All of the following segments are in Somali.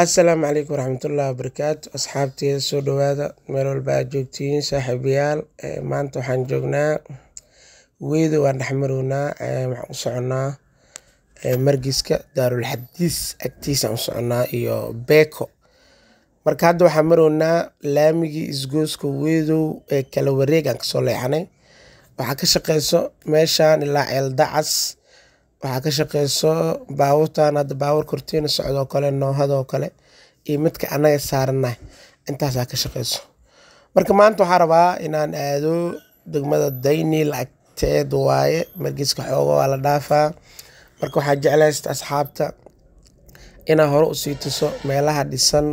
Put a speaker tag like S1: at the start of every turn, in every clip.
S1: asalaamu calaykum waraxmatullahi wabarakaatu asxaabteeda soo dhowaada meel walba aad joogtihiin saaxiibayaal maanta waxaan joognaa weedo waan dhexmarownaa waxaan u soconaa margiska daarul xadiis aan u soconaa iyo beeko marka hadda waxaan marownaa laamigii isgooska weedow ee kala wareegaan kasoo leexanay waxaa ka shaqeyso meeshaan ilaa ceeldacas waxaa ka shaqeyso baabuurtan hadda baabuur kortiina socdoo kale noohadoo kale iyo midka annaga saaranahay intaasaa ka shaqeyso marka maanta waxaa rabaa inaan aado degmada dayni la-agteed waaye margiska xooga waa la dhaafaa marka waxaa jeclaysta asxaabta inaa hore usii tuso meelaha dhisan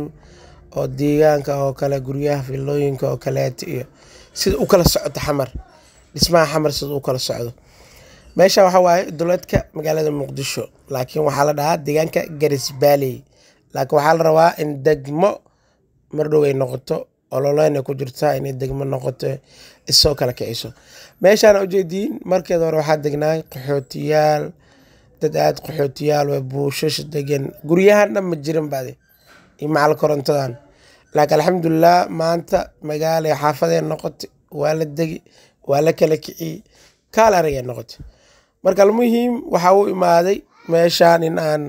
S1: oo deegaanka oo kale guryaha filooyinka oo kaleeta iyo sida u kala socoto xamar dhismaha xamar sida u kala socdo meeshan waxa waaye duleedka magaalada muqdisho laakiin waxaa la dhahaa deegaanka garisbaaley laakiin waxaa la rabaa in degmo mardhow ay noqoto ololeyna ku jirta inay degmo noqoto isoo kala kiciso meeshaana ujeediin markeeda hore waxaa degnaa qaxootiyaal dad aada qaxootiyaal w buushash degan guryahan dhan ma jirin bade iyo macal korontadan laakiin alxamdulilah maanta magaala xaafadee noqotay waa la degi waa la kala kiciy kaal aragee noqotay marka almuhim waxaa u imaaday meeshaan in aan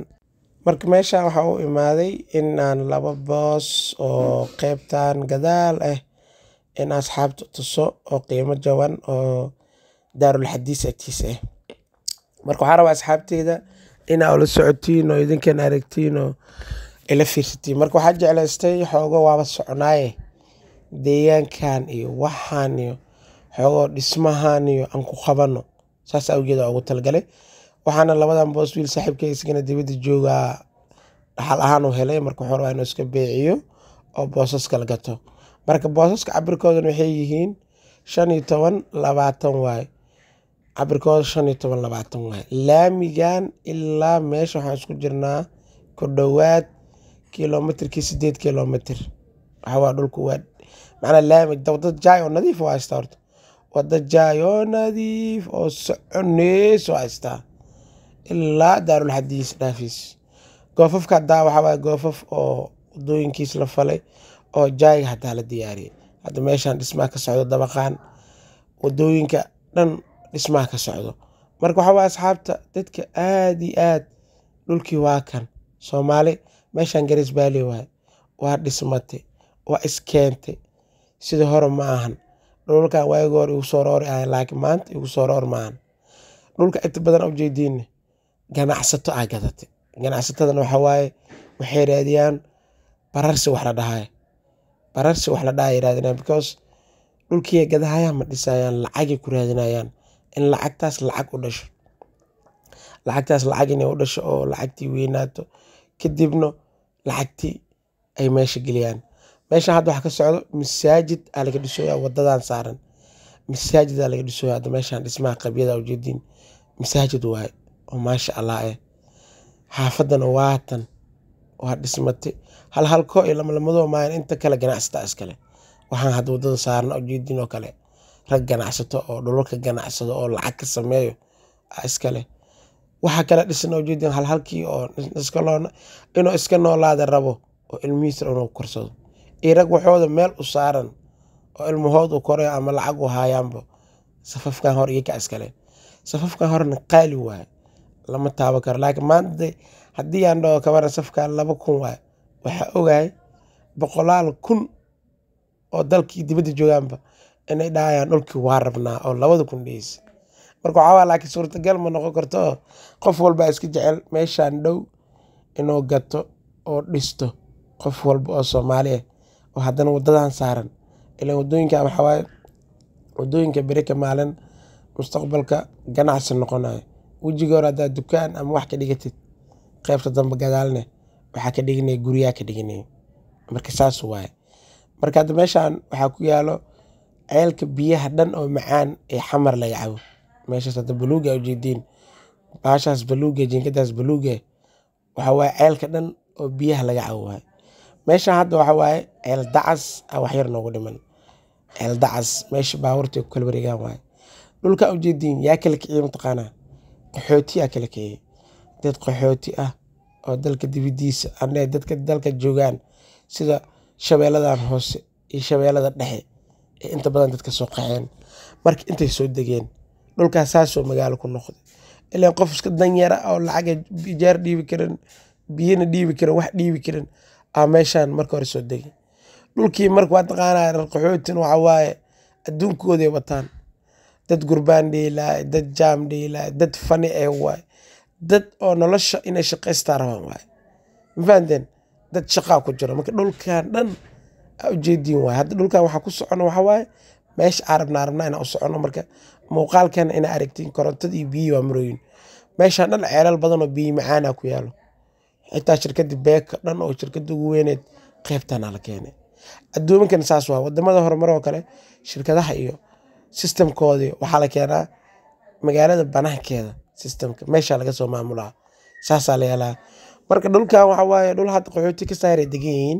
S1: marka meeshaan waxaa u imaaday in aan laba boos oo qeybtan gadaal ah in asxaabta tuso oo qiimo jaban oo daarulxadiis agtiis ah eh. marka waxaa rabaa asxaabteyda inaa ula socotiin oo idinkan aragtiin oo ila fiirsatiin marka waxaa jeclaystay xoogo waaba soconaaye deegaankan iyo waxaan iyo xoogoo dhismahan iyo aan ku qabano saas awgeed ugu talgalay waxaana labadan boos wiil ah isagana dibada joogaa dhaxal ahaan u helay marka hore waa inuu iska beeciyo oo boosaska la gato marka boosaska cabirkoodan waxay yihiin shan iyo toban labaatan waay cabirkooda shan iyo toban labaatan waay laamigan ilaa meesha waxaan isku jirnaa ku dhowaad kilomitrkii sideed kilomitr waxawaa dhulku waa manaa laami dawdad jaay oo nadiif waa ah haysta horta wadajaayo nadiif oo soconeyso haystaa ilaa daarulxadiis hadiis goofafka haddaa waxaawaa goofaf oo wadooyinkiis la falay oo jaayga hadaa la diyaariyay hadda meeshaan dhismaha ka socdo dabaqaan wadooyinka dhan dhismaha ka socdo marka waxaa waa asxaabta dadka aada i aad dhulkii waa kan soomaali meeshaan garees baale waaye waa dhismatay waa iskeentay sida hore ma ahan dhulkan waagi hore igu soo roori ahay laakiin maanta igu soo roor maahan dhulka inta badan ujeediine ganacsato aa gadatay ganacsatadan waxaa waaye waxay raadiyaan bararsi wax la dhahay bararsi wax la dhaha ay because dhulkiiya gadahayaan ma dhisayaan lacagay ku raadinayaan in lacagtaas lacag u dhasho lacagtaas lacag inay u dhasho oo lacagtii weynaato kadibna lacagtii ay meesha geliyaan meeshan hadda waxaa ka socdo masaajid aa laga dhisoya wadadan saaran masaajida laga dhisoya hadda meeshaan dhismaha qabyada ujeediin masaajid waay oo maasha allah eh xaafadana waatan waa dhismatay hal halkoo iyo lamalamadoo maayan inta kale ganacsataa iskale waxaan hadda wadada saaran ujeediin oo kale rag ganacsato oo dhulalka ganacsado oo lacag ka sameeyo iskale waxaa kale dhisan ujeediin halhalkii oo iska noolaada rabo oo ilmihiisa inuu korsado iyo rag waxooda meel u saaran oo ilmahoodu koray ama lacag u haayaanba safafkan hore iyo kaiskale safafkan horena qaali waaye lama taaban karo laakiin maanta haddii aan dhaho kabana safkaan laba kun waaye waxaa ogahay boqolaal kun oo dalkii dibadda joogaanba inay dhahayaan dhulkii waa rabnaa oo labada kun dheysa marka waxaawaa laakiin suurtagal ma noqon karto qof walba iska jecel meeshaan dhow inuu gato oo dhisto qof walba oo soomaali oo haddana wadadan saaran ilan wadooyinka ama wadooyinka beri ka maalin mustaqbalka ganacsi noqonayo wejiga hore haddaad dukaan ama wax ka dhigatid qeybta dambe gadaalne waxaa ka dhiganaya guryaa ka dhiganaya marka saas waaye marka hadda meeshaan waxaa ku yaalo ceelka biyaha dhan oo macaan ee xamar laga cabo meeshaas hadda baluuga ujeediin baashaas baluuga jinkadaas baluuga waxaa waaye ceelka dhan oo biyaha laga cabo waaye meeshan hadda waxa waaye ceeldacas a ah, waxyar noogu dhiman ceeldacas meesha baabuurta ay ku kala wareegaan waaye dhulka ujeediin yaa kala kiciyey mataqaanaa qaxooti yaa kala kiciyey dad qaxooti ah oo dalka dibidiisa anee dadka dalka joogaan sida shabeelladan hoose iyo shabeellada dhexe ee inta badan dadka soo qaxeen marka intay soo degeen dhulkaas saasoo magaalo ku noqday ilaa qof iska danyara oo lacaga ijaar dhiibi karin biyana dhiibi karin wax dhiibi karin a ah, meeshaan marka hore soo degay dhulkii marka waa taqaanaa rarkaxootin waxa waaye adduunkooday wataan dad gurbaan dhiilaaye dad jaam dhiilaaye dad fani ee waaye dad oo nolosha inay shaqaystaa rabaan waaye mafahanteen dad shaqaa ku jiro marka dhulkan dhan aa ah, ujeediin waaye hadda dhulkan waxaa ku socono waxaa waaye meesha aa rabna inaa u socono marka muuqaalkana inaa aragtiin korontadii biyii waa marooyin meeshaan dhan ceelal badanoo biyi macaanaa ku yaalo xitaa shirkadii beeka dhan oo shirkada ugu weyneed qeybtana la keenay adduuminkan saas waa wadamada horumar oo kale shirkadaha iyo sistamkoodii waxaa la keenaa magaalada banaankeeda sistamka meeshaa laga soo maamulaa saasaa la yeelaa marka dhulkan waxa waaye dhul hadda qaxooti kistaan ay degan yihiin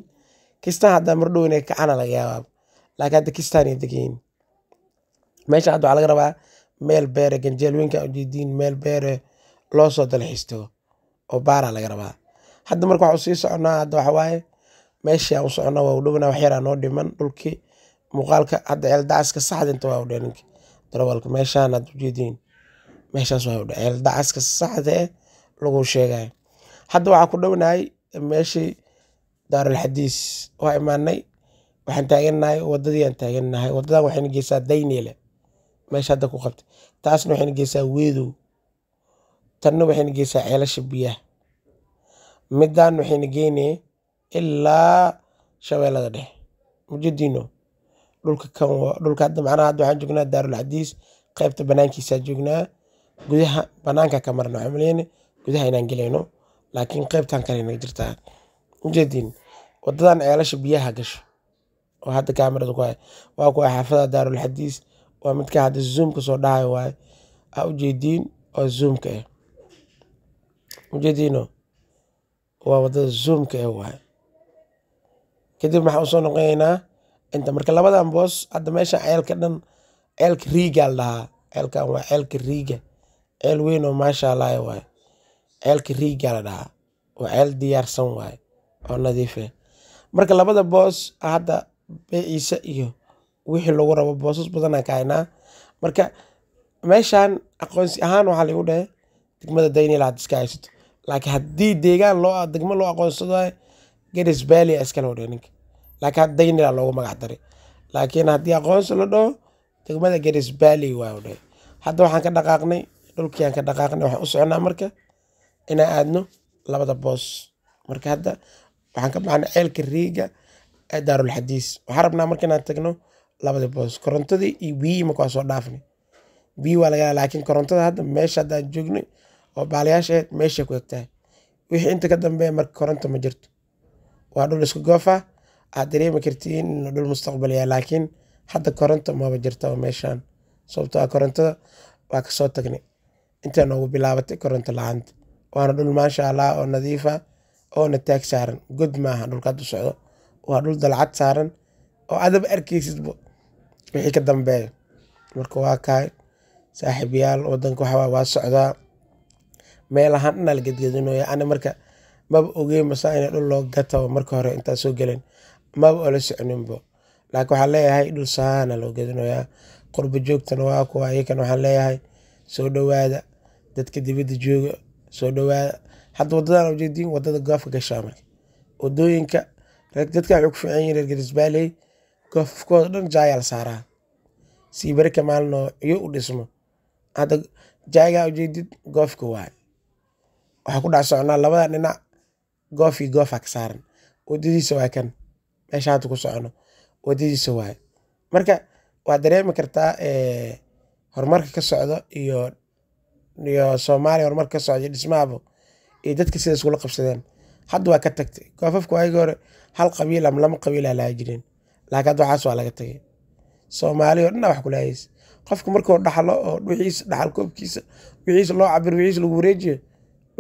S1: kistaan haddaa mardhow inay kacana laga yaabaa laakiin hadda kistaan ay degan yihiin meesha hadda waxaa laga rabaa meel beere ganjeelweynka ujeediin meel beere loo soo dalxiisto oo baaraa laga rabaa hadda marka waxu sii soconaa hadda waxawaaye meeshii aan u soconaa waa u dhowna waxyaraa noo dhiman dhulkii muuqaalka hadda ceeldaaska saxdinta waa udheninka darawalka meeshaan aad ujeediin meeshaas waa udhe ceeldaaska saxda eh lagu sheegay hadda waxaa ku dhownahay meeshii daarulxadiis waa imaanay waxaan taaganahay wadadii aan taaganahay wadadan waxayna geysaa dayniile meesha hadda ku qabtay taasna waxayna geysaa weedow tanna waxayna geysaa ceelasha biyaha midaan waxayna geynee ilaa shabeellada dhex mujadiino dhulka kan dhulka hadda macnaha hadda waxaan joognaa daarul xadiis qaybta banaankiisaa joognaa gudaha banaanka ka marna waxaan malayne gudaha inaan gelayno laakiin qaybtan kale inaga jirtaa mujadiin wadadan ceelasha biyaha gasho oo hadda kaamirada ku hay waa kuwa xaafada daarul xadiis waa midka hadda zoomka soo dhahayo waaye aa ujeediin oo zoomka ah eh. mujadiino waa wadada zoomka ee waay kadib maxaa usoo noqonaynaa inta marka labadan boos hadda meesha ceelka dhan ceelka riiga la ceelkan waa ceelka riiga ceel weyn maasha allah waay ceelka riiga la dhahaa waa ceel diyaarsan waay oo nadiife eh. marka labada boos hadda beeciisa iyo wixii lagu rabo boosas badanaa ka haynaa marka meeshaan aqoonsi ahaan waxaa lagu dhahay degmada daynila had iska haysato laakiin haddii deegaan loo degmo loo aqoonsada garis baali iskale odhe ninka laakiin daynila loogu magac daray laakiin haddii aqoonsi la dhaho degmada garis baali waa odhe hadda waxaan ka dhaqaaqnay dhulkiiaan ka dhaqaaqnay waxaan u soconaa marka inaan aadno labada boos marka hadda waxaan ka baxnay ceelka riiga ee daarulxadiis waxaan rabnaa marka inaan tagno labada boos korontadii iyo biyihii marka soo dhaafnay biyi waa laga laakiin korontada hadda meesha haddaan joogno oo baalayaasheed meesha ku egtahay wixii inta ka dambeeya marka koronto ma jirto waa dhul isku goofa ah. aad dareemi kartiin inuu dhul mustaqbalyaa laakiin hadda koronta maba jirta meeshaan sababtoo ah korontada waa kasoo tagnay intaa noogu bilaabatay koronto la-aanta waana dhul maasha allah oo nadiifa ah, oona taag saaran god maaha dhulkaad u socdo waa dhul dalcad saaran oo adaba arkaysidba wixii ka dambeeya marka waa kaay saaxiibayaal wadanka waxawaa waa socdaa meelahaan dhanaa la gedgedinooya ana marka maba ogey masa ina dhul loo gataba marka hore intaa soo gelen maba ola soconinbo laakiin waxaan leeyahay dhul sahaana loo gedinoyaa qurbo joogtana waa kuwa ayakana waxaan leeyahay soo dhowaada dadka dibadda jooga soo dhowaada hadda waddadan ujeediin waddada goofka gashaa marka wadooyinka dadka wuxuu ku fiican yihin reer goofkooda dhan jaayaa la saaraa sii barika maalin oo iyo u dhismo hadda jaagaa ujeedid goofka waaye waxaa ku dhex socnaa labada dhinac goof iyo goofa ka saaran wadadiisa waa kan meesha hadda ku socono wadadiisa waaye marka waad dareemi kartaa eh, horumarka ka socdo iyo iyo soomaaliya horumarka ka socdo dhismahabo iyo dadka sida iskula qabsadeen hadda waa ka tagtay goofafku ayagii hore hal qabiil ama lama qabiila laha jireen laakiin hadda waxaas waa laga tagay soomaali oo dhanna wax kulaahaysa qofka markuu dhaxlo oo wixiisa dhaxal koobkiisa wixiisa loo cabir wixiisa lagu wareejiyo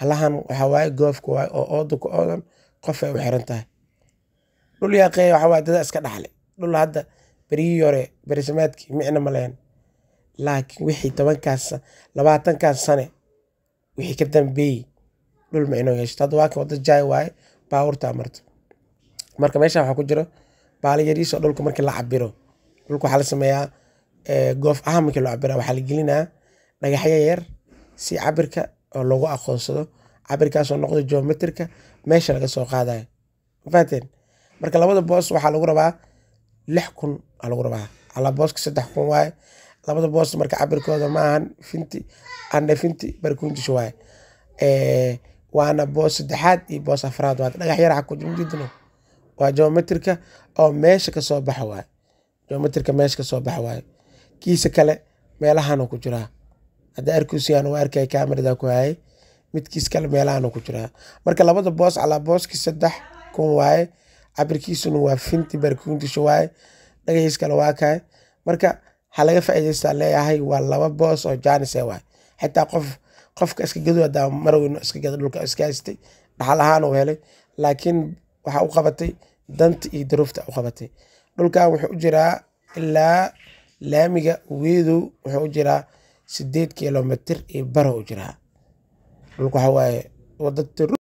S1: halahan waxaa goofka waay oo ooduka oodan qofay u xiran tahay dhul yaaqeey waxaa dada iska dhaxle dhul hadda beryihii hore berisamaadkii micna maleen laakiin wixii tobankaas labaatankaas sane wixii ka dambeeyey dhul ma yeeshto hadda waa wada jaay waaye baawurtaa marto marka meesha waxaa ku jiro baali yariisoo dhulka markii la cabiro dhulka waxaa la sameeyaa goof ahaan markii loo cabira waxaa la gelinaa dhagaxyo yar si cabirka oo lagu aqoonsado cabirkaasoo noqda geometrika meesha laga soo qaadayo mafahateen marka labada boos waxaa lagu rabaa lix kun aa lagu rabaa alaa booska saddex kun waaye labada boos marka cabirkooda maahan finti ana finti barkundish waaye waana boos saddexaad iyo boos afraad waa dhagax yar xakujumjidno waa geometrika oo meesha kasoo baxa waaye geometrika meesha kasoo baxa waaye kiisa kale meelahan ku jiraa hadda arkusian waa arkay kaameradaa ku hayay midkiis kale meelahana ku jiraa marka labada boos calaa booski saddex kun waaye cabirkiisuna waa finti barkundisha waaye dhagahiis kale waa kahay marka ha laga faa'iidaystaa leeyahay waa laba boos oo jaanise waaye xitaa qof qofka iska gadu hadaa marweyno iska gada dhulka iska haystay dhaxal ahaan uu helay laakiin waxa u qabatay danta iyo daruufta u qabatay dhulkan wuxuu u jiraa ilaa laamiga weedow wuxuu u jiraa sideed kiiloomitir iyo bar u jiraa dhulka waxaa waaye wada